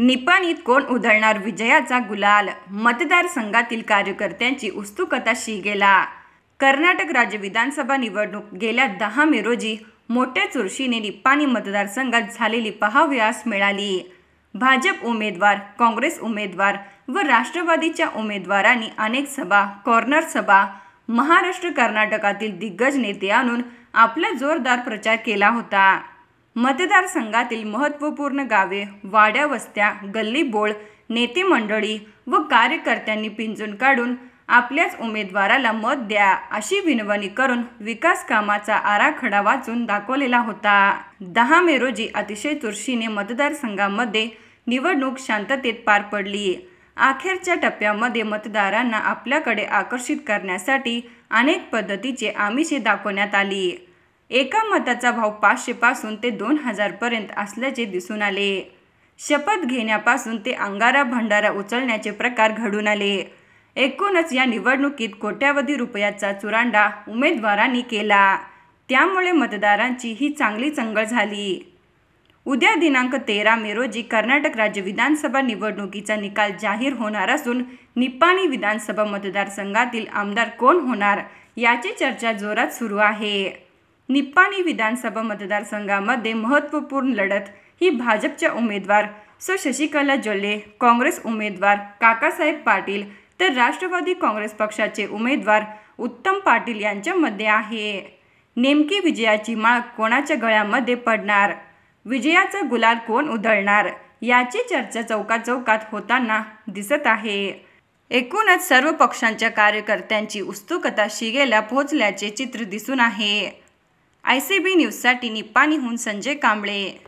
निपाणीत कोण उधळणार विजयाचा गुलाल मतदारसंघातील कार्यकर्त्यांची उत्सुकता शिगेला कर्नाटक राज्य विधानसभा निवडणूक गेल्या दहा मे रोजी मोठ्या चुरशीने निपाणी मतदारसंघात झालेली पहाव्यास मिळाली भाजप उमेदवार काँग्रेस उमेदवार व राष्ट्रवादीच्या उमेदवारांनी अनेक सभा कॉर्नर सभा महाराष्ट्र कर्नाटकातील दिग्गज नेते आणून आपला जोरदार प्रचार केला होता मतदारसंघातील महत्त्वपूर्ण गावे वाड्या वस्त्या गल्लीबोळ नेते मंडळी व कार्यकर्त्यांनी पिंजून काढून आपल्याच उमेदवाराला मत द्या अशी विनवणी करून विकास कामाचा आराखडा वाचून दाखवलेला होता दहा मे रोजी अतिशय चुरशीने मतदारसंघामध्ये निवडणूक शांततेत पार पडली अखेरच्या टप्प्यामध्ये मतदारांना आपल्याकडे आकर्षित करण्यासाठी अनेक पद्धतीचे आमिषे दाखवण्यात आली एका मताचा भाव पाचशेपासून ते दोन हजारपर्यंत असल्याचे दिसून आले शपथ घेण्यापासून ते अंगारा भंडारा उचलण्याचे प्रकार घडून आले एकूणच या निवडणुकीत कोट्यावधी रुपयाचा चुरांडा उमेदवारांनी केला त्यामुळे मतदारांची ही चांगली चंगळ झाली उद्या दिनांक तेरा मे रोजी कर्नाटक राज्य विधानसभा निवडणुकीचा निकाल जाहीर होणार असून निपाणी विधानसभा मतदारसंघातील आमदार कोण होणार याची चर्चा जोरात सुरू आहे निप्पाणी विधानसभा मतदारसंघामध्ये महत्त्वपूर्ण लढत ही भाजपच्या उमेदवार सो शशिकला जोल्ले काँग्रेस उमेदवार काकासाहेब पाटील तर राष्ट्रवादी काँग्रेस पक्षाचे उमेदवार उत्तम पाटील यांच्यामध्ये आहे नेमकी विजयाची माळ कोणाच्या गळ्यामध्ये पडणार विजयाचा गुलाल कोण उधळणार याची चर्चा चौका चौकात होताना दिसत आहे एकूणच सर्व पक्षांच्या कार्यकर्त्यांची उत्सुकता शिगेला पोहोचल्याचे चित्र दिसून आहे आय सी बी न्यूजसाठी निपाणीहून संजय कांबळे